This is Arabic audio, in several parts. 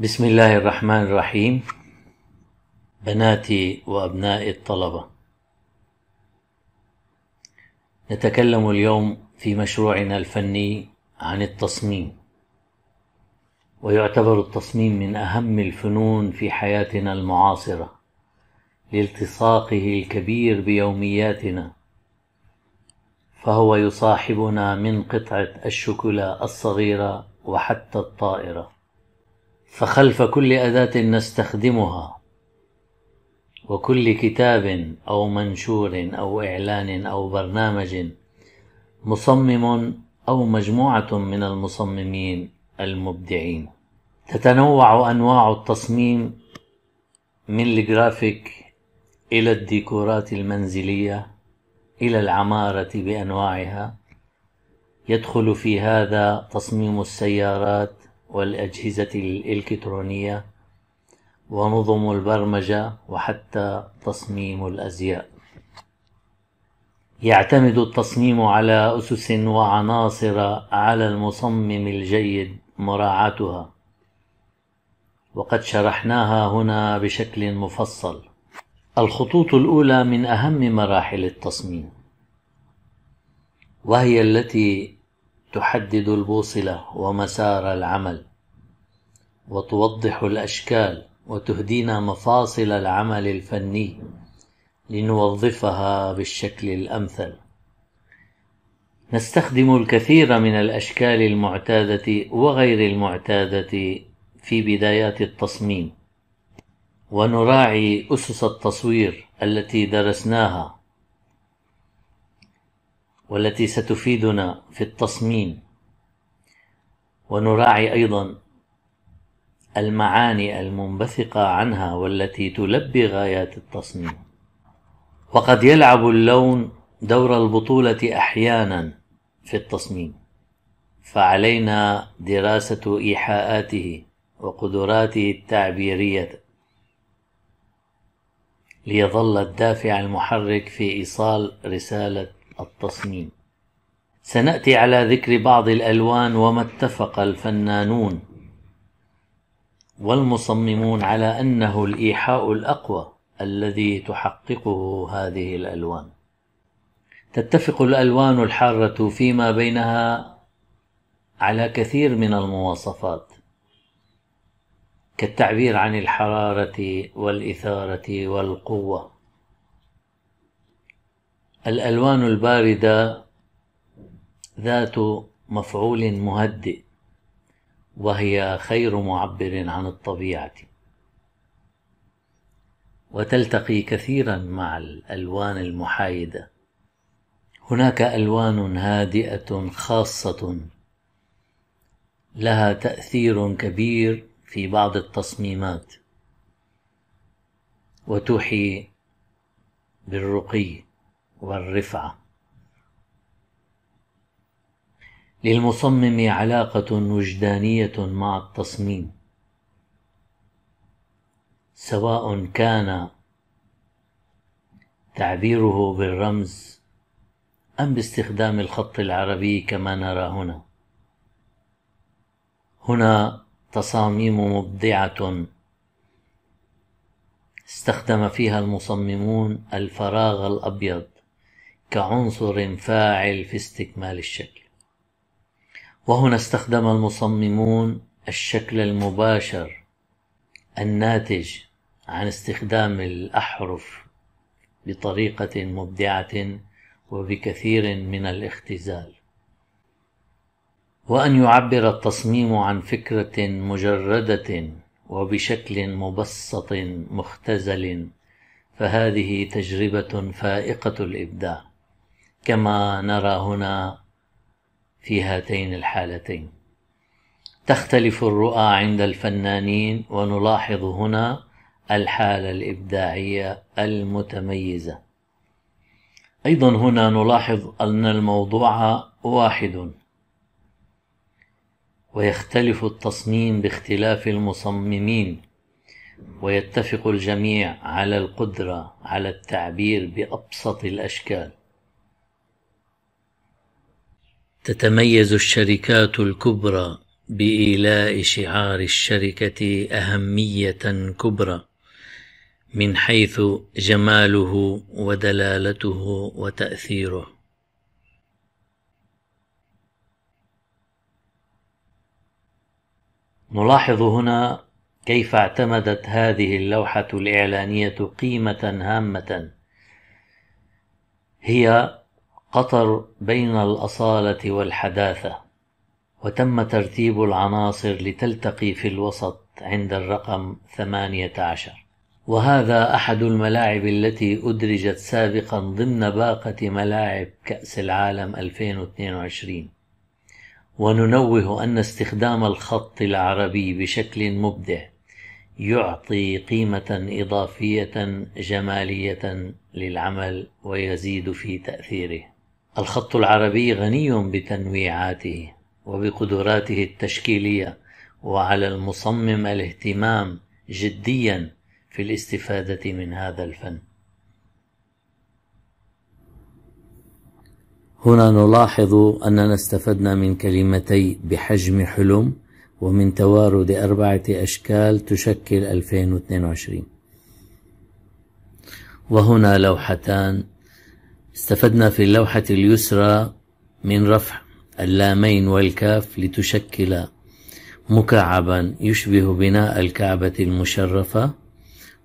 بسم الله الرحمن الرحيم بناتي وأبنائي الطلبة نتكلم اليوم في مشروعنا الفني عن التصميم ويعتبر التصميم من أهم الفنون في حياتنا المعاصرة لالتصاقه الكبير بيومياتنا فهو يصاحبنا من قطعة الشوكولا الصغيرة وحتى الطائرة فخلف كل أداة نستخدمها وكل كتاب أو منشور أو إعلان أو برنامج مصمم أو مجموعة من المصممين المبدعين تتنوع أنواع التصميم من الجرافيك إلى الديكورات المنزلية إلى العمارة بأنواعها يدخل في هذا تصميم السيارات والأجهزة الإلكترونية ونظم البرمجة وحتى تصميم الأزياء يعتمد التصميم على أسس وعناصر على المصمم الجيد مراعاتها وقد شرحناها هنا بشكل مفصل الخطوط الأولى من أهم مراحل التصميم وهي التي تحدد البوصلة ومسار العمل وتوضح الأشكال وتهدينا مفاصل العمل الفني لنوظفها بالشكل الأمثل نستخدم الكثير من الأشكال المعتادة وغير المعتادة في بدايات التصميم ونراعي أسس التصوير التي درسناها والتي ستفيدنا في التصميم ونراعي ايضا المعاني المنبثقه عنها والتي تلبي غايات التصميم وقد يلعب اللون دور البطوله احيانا في التصميم فعلينا دراسه ايحاءاته وقدراته التعبيريه ليظل الدافع المحرك في ايصال رساله التصميم سناتي على ذكر بعض الالوان وما اتفق الفنانون والمصممون على انه الايحاء الاقوى الذي تحققه هذه الالوان تتفق الالوان الحاره فيما بينها على كثير من المواصفات كالتعبير عن الحراره والاثاره والقوه الألوان الباردة ذات مفعول مهدئ وهي خير معبر عن الطبيعة وتلتقي كثيرا مع الألوان المحايدة هناك ألوان هادئة خاصة لها تأثير كبير في بعض التصميمات وتوحي بالرقي والرفعة للمصمم علاقة وجدانية مع التصميم سواء كان تعبيره بالرمز أم باستخدام الخط العربي كما نرى هنا هنا تصاميم مبدعة استخدم فيها المصممون الفراغ الأبيض كعنصر فاعل في استكمال الشكل وهنا استخدم المصممون الشكل المباشر الناتج عن استخدام الأحرف بطريقة مبدعة وبكثير من الاختزال وأن يعبر التصميم عن فكرة مجردة وبشكل مبسط مختزل فهذه تجربة فائقة الإبداع كما نرى هنا في هاتين الحالتين تختلف الرؤى عند الفنانين ونلاحظ هنا الحاله الابداعيه المتميزه ايضا هنا نلاحظ ان الموضوع واحد ويختلف التصميم باختلاف المصممين ويتفق الجميع على القدره على التعبير بابسط الاشكال تتميز الشركات الكبرى بإيلاء شعار الشركة أهمية كبرى من حيث جماله ودلالته وتأثيره نلاحظ هنا كيف اعتمدت هذه اللوحة الإعلانية قيمة هامة هي قطر بين الأصالة والحداثة وتم ترتيب العناصر لتلتقي في الوسط عند الرقم ثمانية عشر وهذا أحد الملاعب التي أدرجت سابقا ضمن باقة ملاعب كأس العالم 2022 وننوه أن استخدام الخط العربي بشكل مبدع يعطي قيمة إضافية جمالية للعمل ويزيد في تأثيره الخط العربي غني بتنويعاته وبقدراته التشكيليه وعلى المصمم الاهتمام جديا في الاستفاده من هذا الفن هنا نلاحظ اننا استفدنا من كلمتي بحجم حلم ومن توارد اربعه اشكال تشكل 2022 وهنا لوحتان استفدنا في اللوحة اليسرى من رفع اللامين والكاف لتشكل مكعبا يشبه بناء الكعبة المشرفة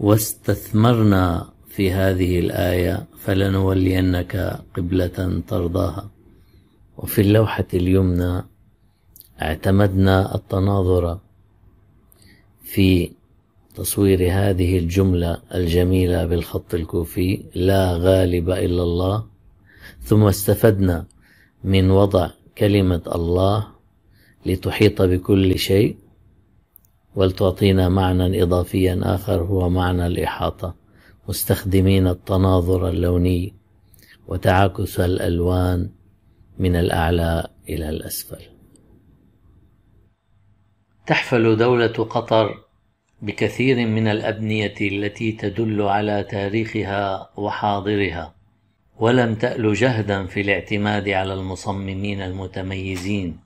واستثمرنا في هذه الآية فلنولينك قبلة ترضاها وفي اللوحة اليمنى اعتمدنا التناظر في تصوير هذه الجملة الجميلة بالخط الكوفي لا غالب إلا الله ثم استفدنا من وضع كلمة الله لتحيط بكل شيء ولتعطينا معنى إضافيا آخر هو معنى الإحاطة مستخدمين التناظر اللوني وتعاكس الألوان من الأعلى إلى الأسفل تحفل دولة قطر بكثير من الأبنية التي تدل على تاريخها وحاضرها ولم تأل جهدا في الاعتماد على المصممين المتميزين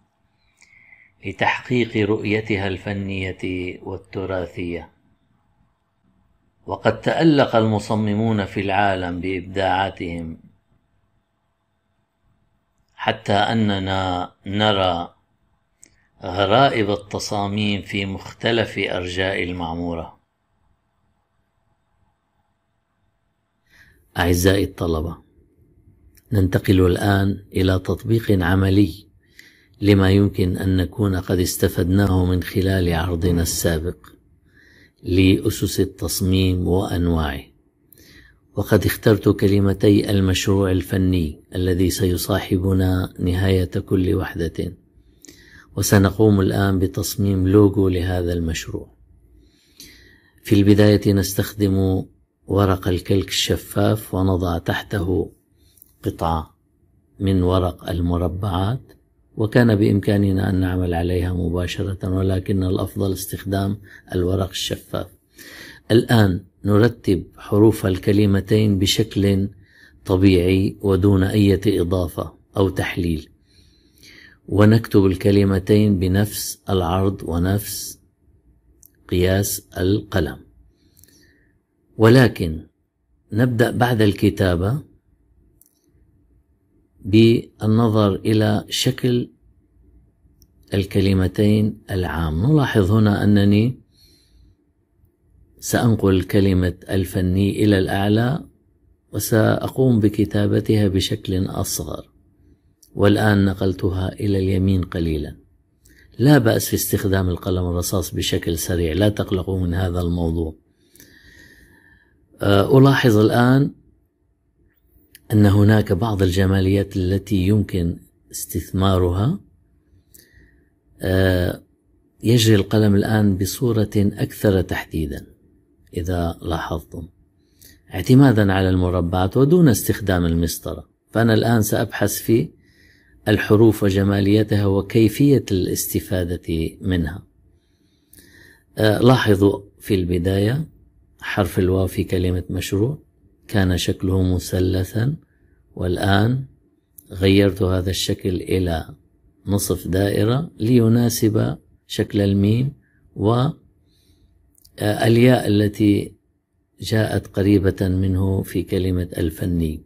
لتحقيق رؤيتها الفنية والتراثية وقد تألق المصممون في العالم بإبداعاتهم حتى أننا نرى غرائب التصاميم في مختلف أرجاء المعمورة أعزائي الطلبة ننتقل الآن إلى تطبيق عملي لما يمكن أن نكون قد استفدناه من خلال عرضنا السابق لأسس التصميم وأنواعه وقد اخترت كلمتي المشروع الفني الذي سيصاحبنا نهاية كل وحدة وسنقوم الآن بتصميم لوجو لهذا المشروع في البداية نستخدم ورق الكلك الشفاف ونضع تحته قطعة من ورق المربعات وكان بإمكاننا أن نعمل عليها مباشرة ولكن الأفضل استخدام الورق الشفاف الآن نرتب حروف الكلمتين بشكل طبيعي ودون أي إضافة أو تحليل ونكتب الكلمتين بنفس العرض ونفس قياس القلم ولكن نبدا بعد الكتابه بالنظر الى شكل الكلمتين العام نلاحظ هنا انني سانقل كلمه الفني الى الاعلى وساقوم بكتابتها بشكل اصغر والآن نقلتها إلى اليمين قليلا لا بأس في استخدام القلم الرصاص بشكل سريع لا تقلقوا من هذا الموضوع أه، ألاحظ الآن أن هناك بعض الجماليات التي يمكن استثمارها أه، يجري القلم الآن بصورة أكثر تحديدا إذا لاحظتم اعتمادا على المربعات ودون استخدام المسطرة فأنا الآن سأبحث في الحروف وجماليتها وكيفية الاستفادة منها آه، لاحظوا في البداية حرف الواو في كلمة مشروع كان شكله مثلثا والآن غيرت هذا الشكل إلى نصف دائرة ليناسب شكل الميم والياء آه، التي جاءت قريبة منه في كلمة الفني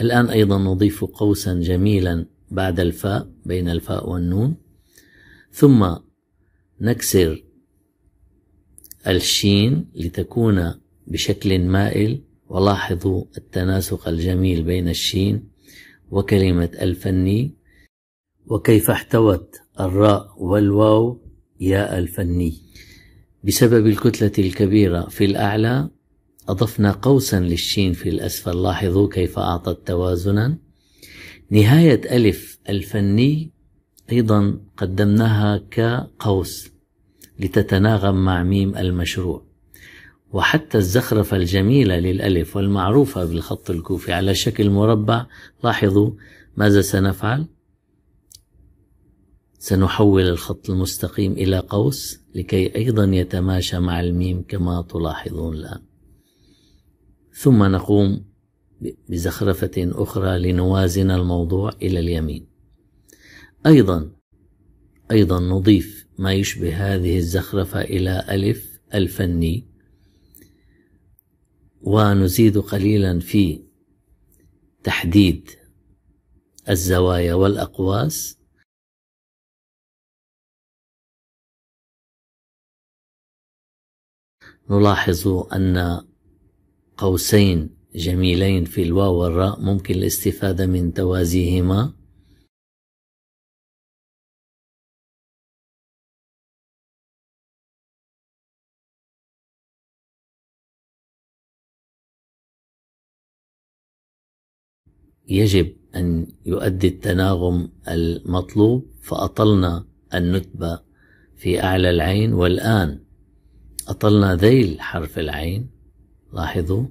الآن أيضا نضيف قوسا جميلا بعد الفاء بين الفاء والنون ثم نكسر الشين لتكون بشكل مائل ولاحظوا التناسق الجميل بين الشين وكلمة الفني وكيف احتوت الراء والواو ياء الفني بسبب الكتلة الكبيرة في الأعلى أضفنا قوسا للشين في الأسفل لاحظوا كيف أعطت توازنا نهاية ألف الفني أيضا قدمناها كقوس لتتناغم مع ميم المشروع وحتى الزخرفة الجميلة للألف والمعروفة بالخط الكوفي على شكل مربع لاحظوا ماذا سنفعل سنحول الخط المستقيم إلى قوس لكي أيضا يتماشى مع الميم كما تلاحظون الآن ثم نقوم بزخرفة أخرى لنوازن الموضوع إلى اليمين أيضا أيضا نضيف ما يشبه هذه الزخرفة إلى ألف الفني ونزيد قليلا في تحديد الزوايا والأقواس نلاحظ أن قوسين جميلين في الواو والراء ممكن الاستفادة من توازيهما يجب أن يؤدي التناغم المطلوب فأطلنا النتبة في أعلى العين والآن أطلنا ذيل حرف العين لاحظوا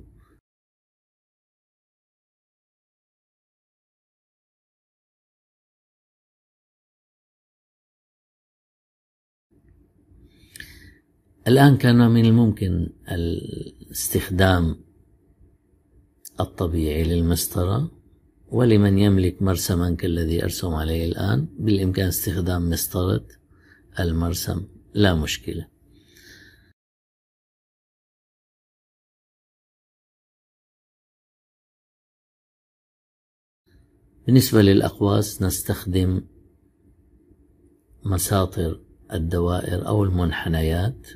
الآن كان من الممكن الاستخدام الطبيعي للمسطرة ولمن يملك مرسما كالذي أرسم عليه الآن بالإمكان استخدام مسطرة المرسم لا مشكله بالنسبة للأقواس نستخدم مساطر الدوائر أو المنحنيات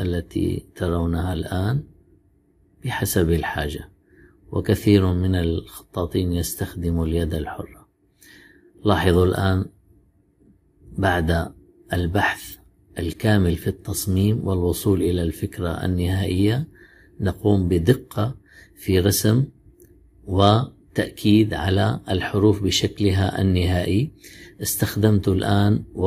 التي ترونها الآن بحسب الحاجة وكثير من الخطاطين يستخدم اليد الحرة لاحظوا الآن بعد البحث الكامل في التصميم والوصول إلى الفكرة النهائية نقوم بدقة في رسم وتأكيد على الحروف بشكلها النهائي استخدمت الآن و